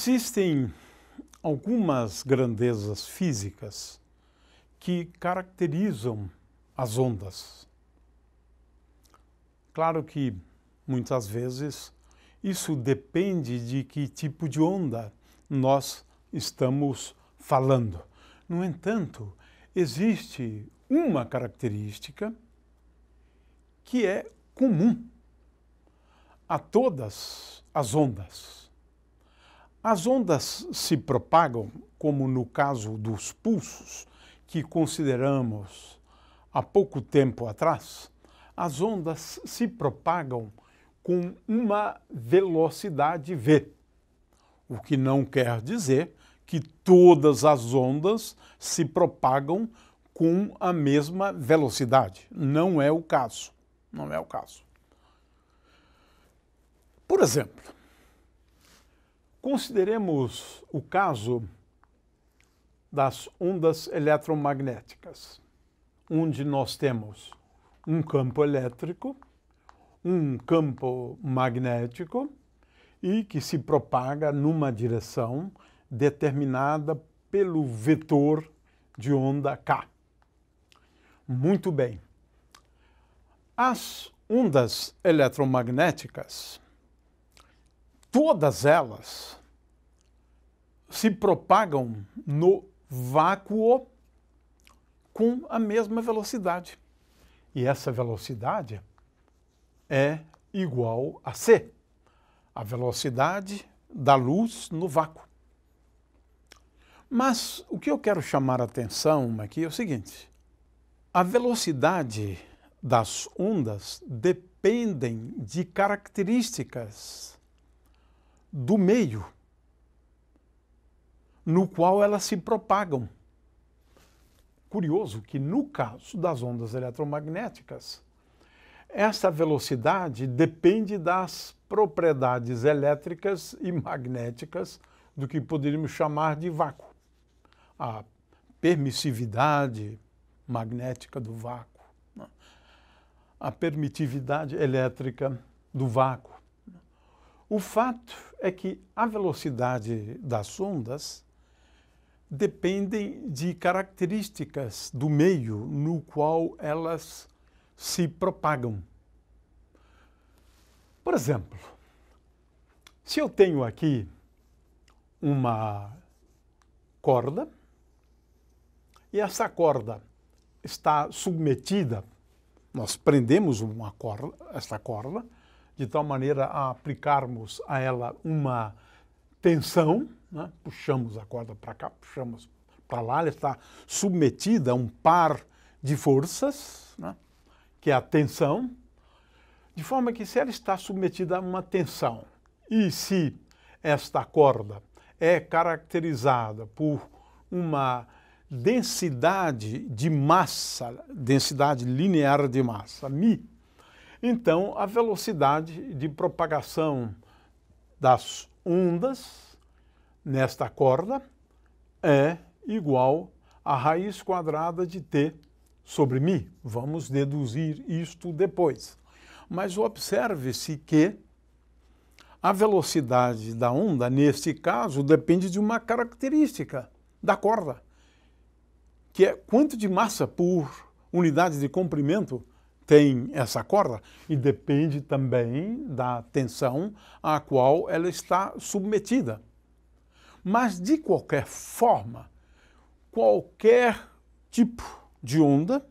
Existem algumas grandezas físicas que caracterizam as ondas. Claro que muitas vezes isso depende de que tipo de onda nós estamos falando. No entanto, existe uma característica que é comum a todas as ondas as ondas se propagam, como no caso dos pulsos, que consideramos há pouco tempo atrás, as ondas se propagam com uma velocidade v, o que não quer dizer que todas as ondas se propagam com a mesma velocidade. Não é o caso. Não é o caso. Por exemplo, Consideremos o caso das ondas eletromagnéticas, onde nós temos um campo elétrico, um campo magnético e que se propaga numa direção determinada pelo vetor de onda K. Muito bem. As ondas eletromagnéticas todas elas se propagam no vácuo com a mesma velocidade. E essa velocidade é igual a c, a velocidade da luz no vácuo. Mas o que eu quero chamar a atenção aqui é o seguinte: a velocidade das ondas dependem de características do meio no qual elas se propagam. Curioso que, no caso das ondas eletromagnéticas, essa velocidade depende das propriedades elétricas e magnéticas do que poderíamos chamar de vácuo. A permissividade magnética do vácuo, né? a permitividade elétrica do vácuo o fato é que a velocidade das ondas dependem de características do meio no qual elas se propagam. Por exemplo, se eu tenho aqui uma corda e essa corda está submetida, nós prendemos uma corda, essa corda de tal maneira a aplicarmos a ela uma tensão, né? puxamos a corda para cá, puxamos para lá, ela está submetida a um par de forças, né? que é a tensão, de forma que se ela está submetida a uma tensão e se esta corda é caracterizada por uma densidade de massa, densidade linear de massa, mi, então, a velocidade de propagação das ondas nesta corda é igual à raiz quadrada de t sobre mi. Vamos deduzir isto depois. Mas observe-se que a velocidade da onda, neste caso, depende de uma característica da corda, que é quanto de massa por unidade de comprimento tem essa corda e depende também da tensão à qual ela está submetida. Mas, de qualquer forma, qualquer tipo de onda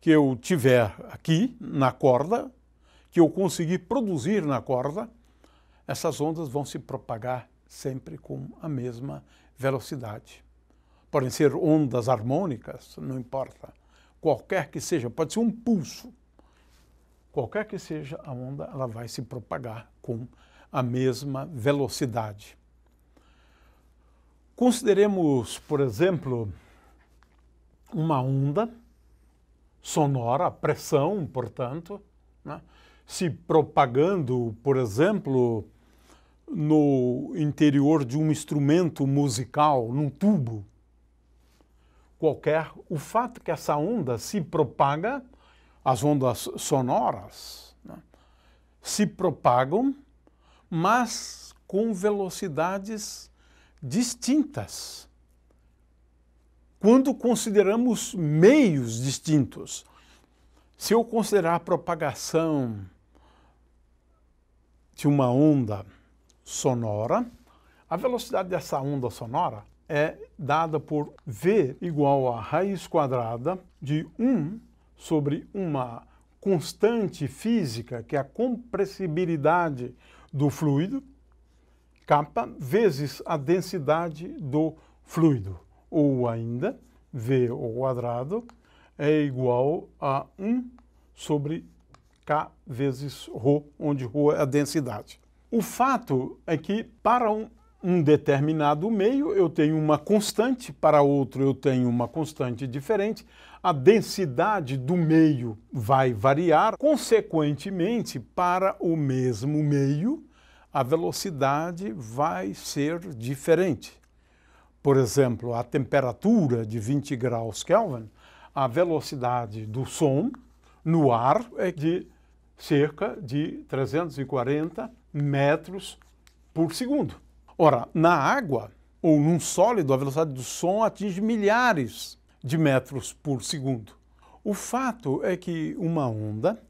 que eu tiver aqui na corda, que eu conseguir produzir na corda, essas ondas vão se propagar sempre com a mesma velocidade. Podem ser ondas harmônicas, não importa qualquer que seja, pode ser um pulso, qualquer que seja a onda, ela vai se propagar com a mesma velocidade. Consideremos, por exemplo, uma onda sonora, pressão, portanto, né, se propagando, por exemplo, no interior de um instrumento musical, num tubo qualquer, o fato que essa onda se propaga, as ondas sonoras, né, se propagam, mas com velocidades distintas. Quando consideramos meios distintos, se eu considerar a propagação de uma onda sonora, a velocidade dessa onda sonora é dada por V igual a raiz quadrada de 1 sobre uma constante física, que é a compressibilidade do fluido, K vezes a densidade do fluido, ou ainda V ao quadrado é igual a 1 sobre K vezes ρ, onde ρ é a densidade. O fato é que para um um determinado meio, eu tenho uma constante, para outro eu tenho uma constante diferente. A densidade do meio vai variar, consequentemente, para o mesmo meio, a velocidade vai ser diferente. Por exemplo, a temperatura de 20 graus Kelvin, a velocidade do som no ar é de cerca de 340 metros por segundo. Ora, na água ou num sólido, a velocidade do som atinge milhares de metros por segundo. O fato é que uma onda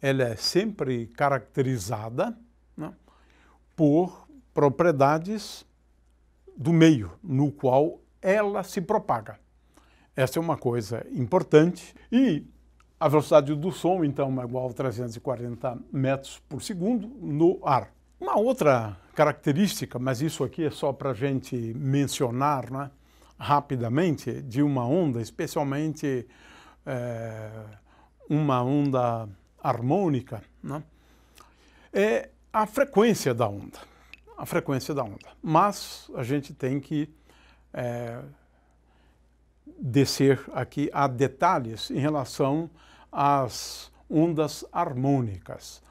ela é sempre caracterizada né, por propriedades do meio no qual ela se propaga. Essa é uma coisa importante. E a velocidade do som, então, é igual a 340 metros por segundo no ar. Uma outra característica, mas isso aqui é só para a gente mencionar né, rapidamente, de uma onda, especialmente é, uma onda harmônica, né, é a frequência da onda. A frequência da onda. Mas a gente tem que é, descer aqui a detalhes em relação às ondas harmônicas.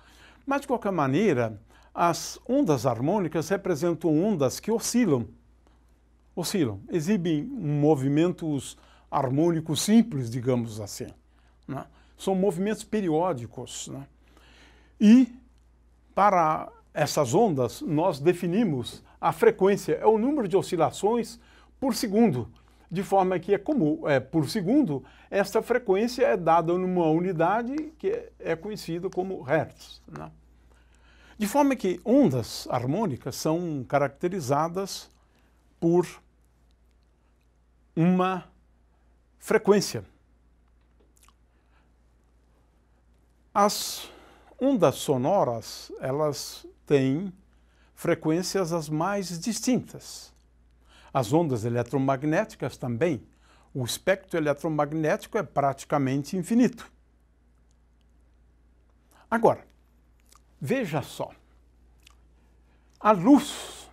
Mas, de qualquer maneira, as ondas harmônicas representam ondas que oscilam. Oscilam, exibem movimentos harmônicos simples, digamos assim. Né? São movimentos periódicos. Né? E para essas ondas, nós definimos a frequência, é o número de oscilações por segundo, de forma que é comum, é, por segundo, esta frequência é dada numa unidade que é conhecida como Hertz. Né? De forma que ondas harmônicas são caracterizadas por uma frequência. As ondas sonoras, elas têm frequências as mais distintas. As ondas eletromagnéticas também. O espectro eletromagnético é praticamente infinito. Agora, Veja só, a luz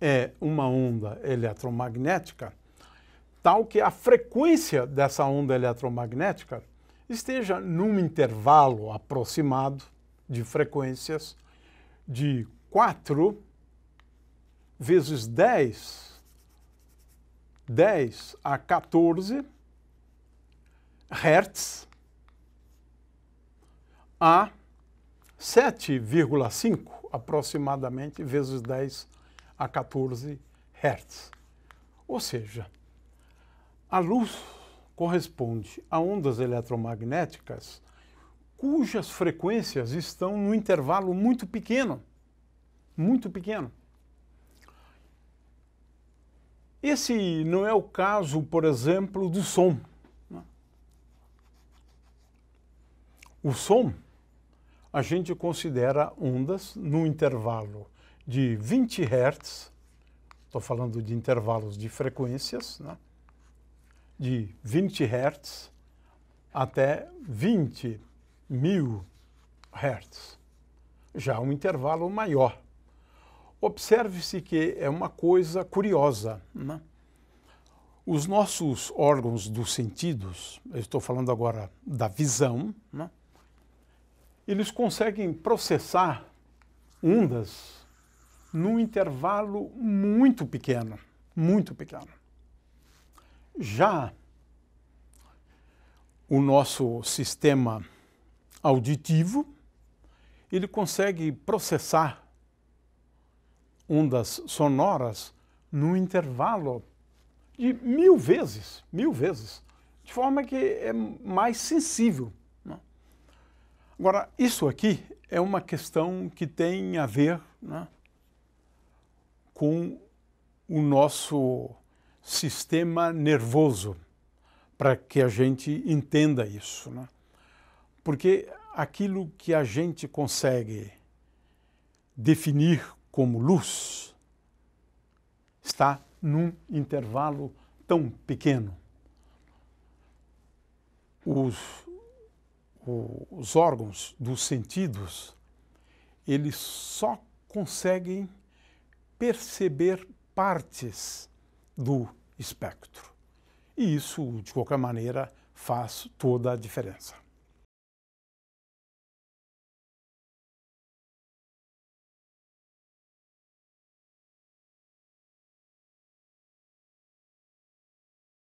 é uma onda eletromagnética tal que a frequência dessa onda eletromagnética esteja num intervalo aproximado de frequências de 4 vezes 10, 10 a 14 hertz a 7,5 aproximadamente vezes 10 a 14 Hz. Ou seja, a luz corresponde a ondas eletromagnéticas cujas frequências estão num intervalo muito pequeno, muito pequeno. Esse não é o caso, por exemplo, do som. Né? O som a gente considera ondas no intervalo de 20 Hz, estou falando de intervalos de frequências, né? de 20 Hz até 20 mil Hz, já um intervalo maior. Observe-se que é uma coisa curiosa. Né? Os nossos órgãos dos sentidos, eu estou falando agora da visão, né? eles conseguem processar ondas num intervalo muito pequeno, muito pequeno. Já o nosso sistema auditivo, ele consegue processar ondas sonoras num intervalo de mil vezes, mil vezes, de forma que é mais sensível. Agora, isso aqui é uma questão que tem a ver né, com o nosso sistema nervoso, para que a gente entenda isso. Né? Porque aquilo que a gente consegue definir como luz está num intervalo tão pequeno. Os o, os órgãos dos sentidos, eles só conseguem perceber partes do espectro. E isso, de qualquer maneira, faz toda a diferença.